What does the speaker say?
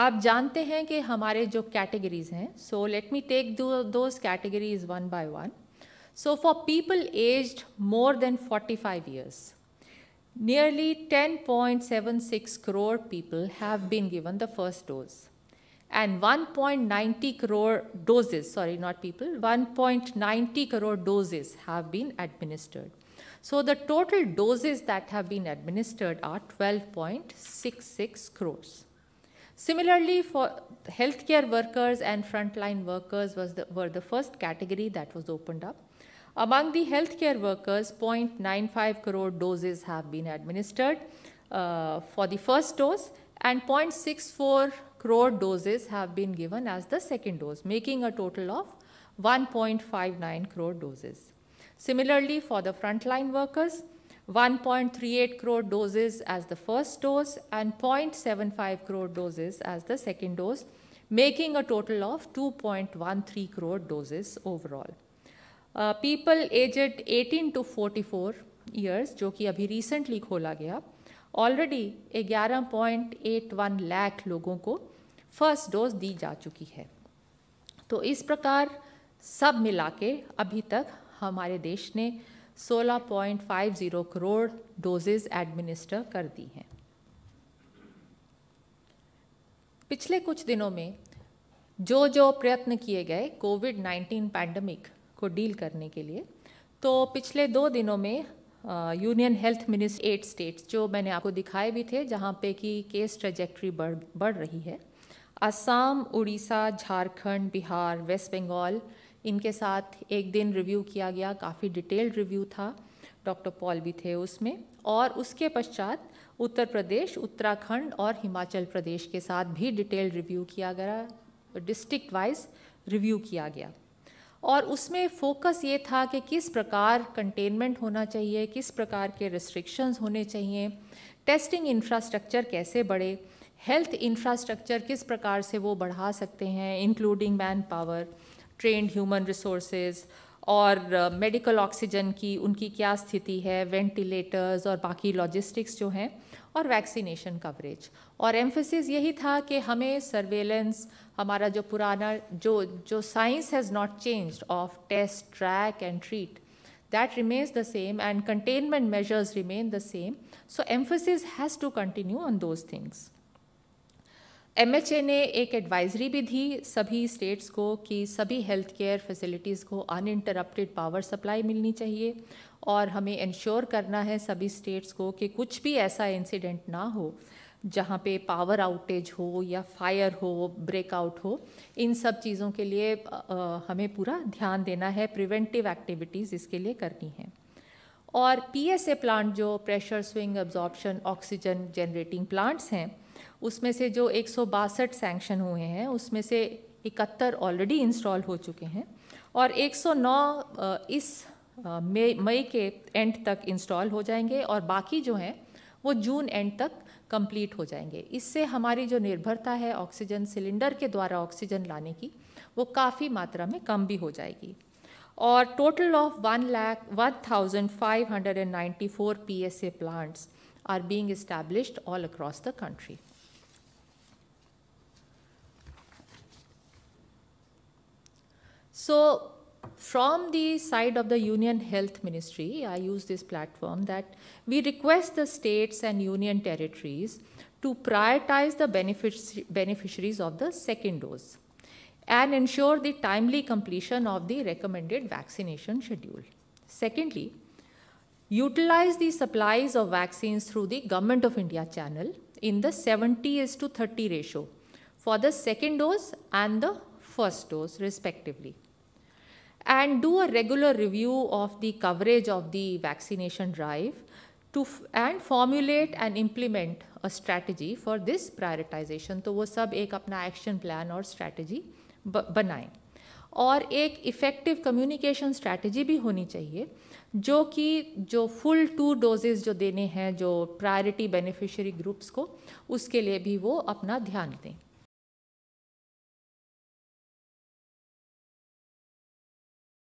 आप जानते हैं कि हमारे जो कैटेगरीज हैं so let me take those categories one by one so for people 45 years, nearly 10.76 crore people have been given the first dose. And 1.90 crore doses, sorry, not people, 1.90 crore doses have been administered. So the total doses that have been administered are 12.66 crores. Similarly, for healthcare workers and frontline workers the, were the first category that was opened up. Among the healthcare workers, 0.95 crore doses have been administered uh, for the first dose and 0.64 crore doses have been given as the second dose, making a total of 1.59 crore doses. Similarly, for the frontline workers, 1.38 crore doses as the first dose and 0.75 crore doses as the second dose, making a total of 2.13 crore doses overall. Uh, people aged 18 to 44 years, जो कि अभी recently खोला गया, already 11.81 lakh लोगों को first dose दी जा चुकी है तो इस प्रकार सब मिला के अभी तक हमारे देश ने 16.50 करोड़ डोजेज एडमिनिस्टर कर दी हैं पिछले कुछ दिनों में जो जो प्रयत्न किए गए कोविड 19 पैंडमिक को डील करने के लिए तो पिछले दो दिनों में union health minister eight states जो मैंने आपको दिखाए भी थे जहाँ पे कि केस ट्रेजेक्ट्री बढ़ बढ़ रही है असम उड़ीसा झारखंड बिहार वेस्ट बंगाल इनके साथ एक दिन रिव्यू किया गया काफ़ी डिटेल्ड रिव्यू था डॉक्टर पॉल भी थे उसमें और उसके पश्चात उत्तर प्रदेश उत्तराखंड और हिमाचल प्रदेश के साथ भी डिटेल रिव्यू किया गया डिस्ट्रिक्ट वाइज रिव्यू किया गया और उसमें फोकस ये था कि किस प्रकार कंटेनमेंट होना चाहिए किस प्रकार के रिस्ट्रिक्शंस होने चाहिए टेस्टिंग इंफ्रास्ट्रक्चर कैसे बढ़े हेल्थ इंफ्रास्ट्रक्चर किस प्रकार से वो बढ़ा सकते हैं including man power trained human resources और मेडिकल uh, ऑक्सीजन की उनकी क्या स्थिति है वेंटिलेटर्स और बाकी लॉजिस्टिक्स जो हैं और वैक्सीनेशन कवरेज और एम्फोसिस यही था कि हमें सर्वेलेंस हमारा जो पुराना जो जो science has not changed of test track and treat that remains the same and containment measures remain the same so emphasis has to continue on those things MHA ने एक एडवाइजरी भी दी सभी स्टेट्स को कि सभी हेल्थ केयर फैसिलिटीज़ को uninterrupted power supply मिलनी चाहिए और हमें इंश्योर करना है सभी स्टेट्स को कि कुछ भी ऐसा इंसिडेंट ना हो जहाँ पे पावर आउटेज हो या फायर हो ब्रेकआउट हो इन सब चीज़ों के लिए हमें पूरा ध्यान देना है प्रिवेंटिव एक्टिविटीज़ इसके लिए करनी है और पीएसए प्लांट जो pressure swing absorption oxygen generating plants हैं उसमें से जो एक सैंक्शन हुए हैं उसमें से इकहत्तर ऑलरेडी इंस्टॉल हो चुके हैं और 109 इस मई मई के एंड तक इंस्टॉल हो जाएंगे और बाकी जो हैं वो जून एंड तक कंप्लीट हो जाएंगे इससे हमारी जो निर्भरता है ऑक्सीजन सिलेंडर के द्वारा ऑक्सीजन लाने की वो काफ़ी मात्रा में कम भी हो जाएगी और total of one lakh one thousand five hundred and ninety four P S A plants are being established all across the country So from the side of the Union Health Ministry, I use this platform that we request the states and union territories to prioritize the beneficiaries of the second dose and ensure the timely completion of the recommended vaccination schedule. Secondly, utilize the supplies of vaccines through the Government of India channel in the 70 is to 30 ratio for the second dose and the first dose respectively. and do a regular review of the coverage of the vaccination drive to and formulate and implement a strategy for this prioritization to wo sab ek apna action plan और strategy banaye और एक effective communication strategy भी होनी चाहिए जो कि जो full to doses जो देने हैं जो प्रायोरिटी बेनिफिशियरी ग्रुप्स को उसके लिए भी वो अपना ध्यान दें